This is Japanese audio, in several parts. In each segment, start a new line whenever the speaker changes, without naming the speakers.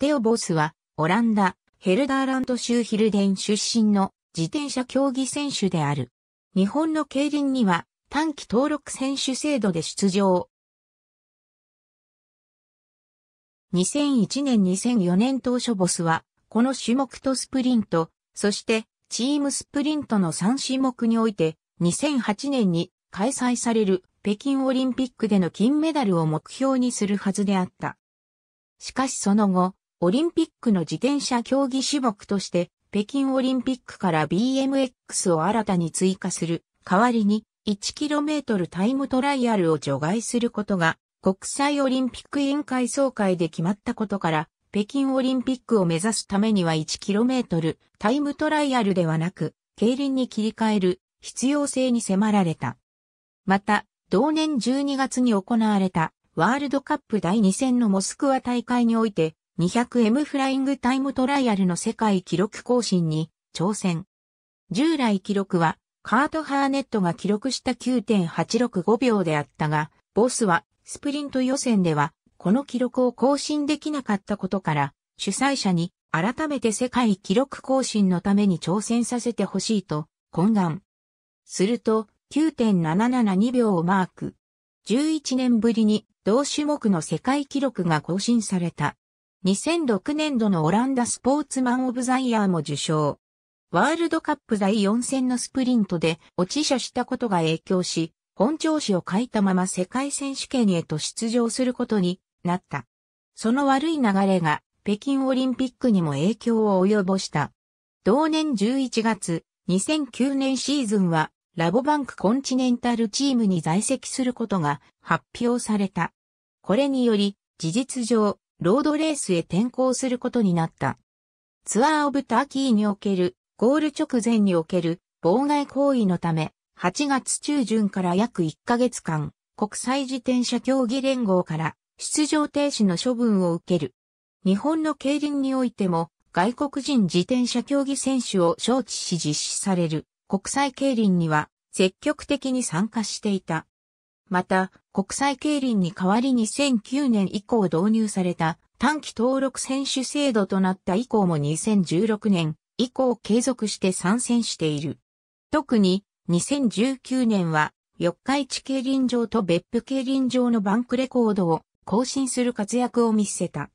テオボスは、オランダ、ヘルダーラント州ヒルデン出身の自転車競技選手である。日本の競輪には短期登録選手制度で出場。2001年2004年当初ボスは、この種目とスプリント、そしてチームスプリントの3種目において、2008年に開催される北京オリンピックでの金メダルを目標にするはずであった。しかしその後、オリンピックの自転車競技種目として、北京オリンピックから BMX を新たに追加する代わりに 1km タイムトライアルを除外することが国際オリンピック委員会総会で決まったことから北京オリンピックを目指すためには 1km タイムトライアルではなく競輪に切り替える必要性に迫られた。また同年12月に行われたワールドカップ第2戦のモスクワ大会において 200M フライングタイムトライアルの世界記録更新に挑戦。従来記録はカート・ハーネットが記録した9.865秒であったが、ボスはスプリント予選ではこの記録を更新できなかったことから主催者に改めて世界記録更新のために挑戦させてほしいと懇願。すると9.772秒をマーク。11年ぶりに同種目の世界記録が更新された。2006年度のオランダスポーツマンオブザイヤーも受賞。ワールドカップ第4戦のスプリントで落ち者したことが影響し、本調子を欠いたまま世界選手権へと出場することになった。その悪い流れが北京オリンピックにも影響を及ぼした。同年11月、2009年シーズンはラボバンクコンチネンタルチームに在籍することが発表された。これにより、事実上、ロードレースへ転向することになった。ツアーオブターキーにおける、ゴール直前における妨害行為のため、8月中旬から約1ヶ月間、国際自転車競技連合から出場停止の処分を受ける。日本の競輪においても、外国人自転車競技選手を招致し実施される国際競輪には積極的に参加していた。また、国際競輪に代わり2009年以降導入された短期登録選手制度となった以降も2016年以降継続して参戦している。特に2019年は四日市競輪場と別府競輪場のバンクレコードを更新する活躍を見せた。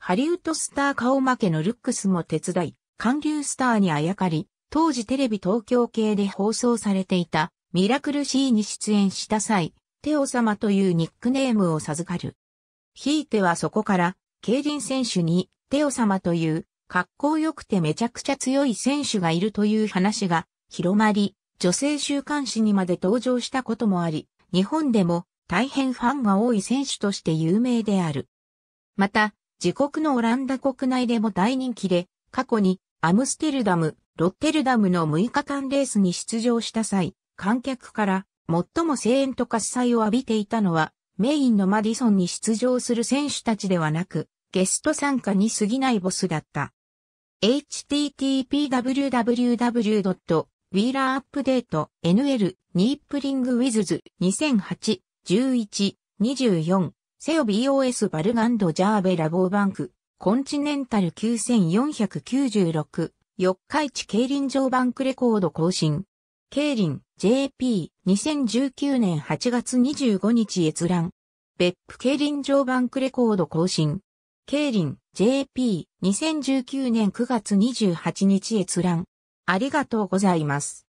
ハリウッドスター顔負けのルックスも手伝い、韓流スターにあやかり、当時テレビ東京系で放送されていたミラクル C に出演した際、テオ様というニックネームを授かる。ひいてはそこから、競輪選手に、テオ様という、格好良くてめちゃくちゃ強い選手がいるという話が広まり、女性週刊誌にまで登場したこともあり、日本でも大変ファンが多い選手として有名である。また、自国のオランダ国内でも大人気で、過去にアムステルダム、ロッテルダムの6日間レースに出場した際、観客から最も声援と喝采を浴びていたのは、メインのマディソンに出場する選手たちではなく、ゲスト参加に過ぎないボスだった。http://www.wheelerupdate.nl ニープリングウィズズ2008 11 24セオ BOS バルガンドジャーベラボーバンクコンチネンタル9496四日市競輪場バンクレコード更新競輪 JP、2019年8月25日閲覧。別府競輪場バンクレコード更新。競輪、JP、2019年9月28日閲覧。ありがとうございます。